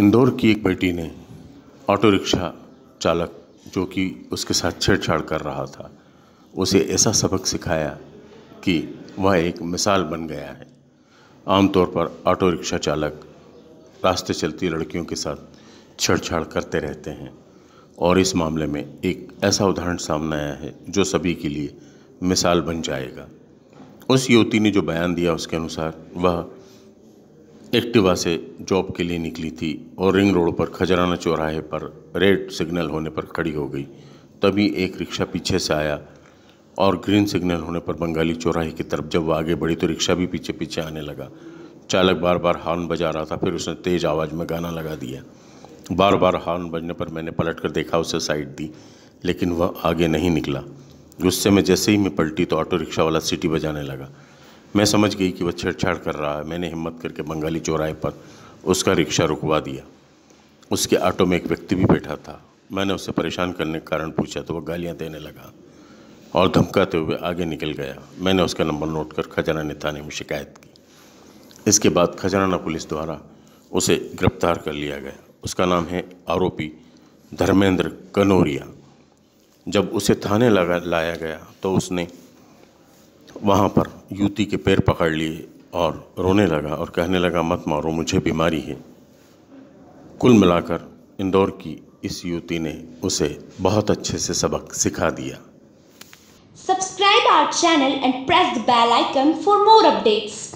इंदौर की एक बेटी ने ऑटो रिक्शा चालक जो कि उसके साथ छेड़छाड़ कर रहा था उसे ऐसा सबक सिखाया कि वह एक मिसाल बन गया है आमतौर पर ऑटो रिक्शा चालक रास्ते चलती लड़कियों के साथ छेड़छाड़ करते रहते हैं और इस मामले में एक ऐसा उदाहरण सामने आया है जो सभी के लिए मिसाल बन जाएगा उस युवती ने जो बयान दिया उसके अनुसार वह एक्टिवा से जॉब के लिए निकली थी और रिंग रोड पर खजराना चौराहे पर रेड सिग्नल होने पर खड़ी हो गई तभी एक रिक्शा पीछे से आया और ग्रीन सिग्नल होने पर बंगाली चौराहे की तरफ जब वह आगे बढ़ी तो रिक्शा भी पीछे पीछे आने लगा चालक बार बार हॉर्न बजा रहा था फिर उसने तेज़ आवाज़ में गाना लगा दिया बार बार हॉर्न बजने पर मैंने पलट कर देखा उसे साइड दी लेकिन वह आगे नहीं निकला गुस्से में जैसे ही मैं पलटी तो ऑटो रिक्शा वाला सीटी बजाने लगा मैं समझ गई कि वह छेड़छाड़ कर रहा है मैंने हिम्मत करके बंगाली चौराहे पर उसका रिक्शा रुकवा दिया उसके ऑटो में एक व्यक्ति भी बैठा था मैंने उसे परेशान करने के कारण पूछा तो वह गालियाँ देने लगा और धमकाते हुए आगे निकल गया मैंने उसका नंबर नोट कर खजाना थाने में शिकायत की इसके बाद खजराना पुलिस द्वारा उसे गिरफ्तार कर लिया गया उसका नाम है आरोपी धर्मेंद्र कनोरिया जब उसे थाने लगा लाया गया तो उसने वहाँ पर युवती के पैर पकड़ लिए और रोने लगा और कहने लगा मत मारो मुझे बीमारी है कुल मिलाकर इंदौर की इस युवती ने उसे बहुत अच्छे से सबक सिखा दिया subscribe our channel and press the bell icon for more updates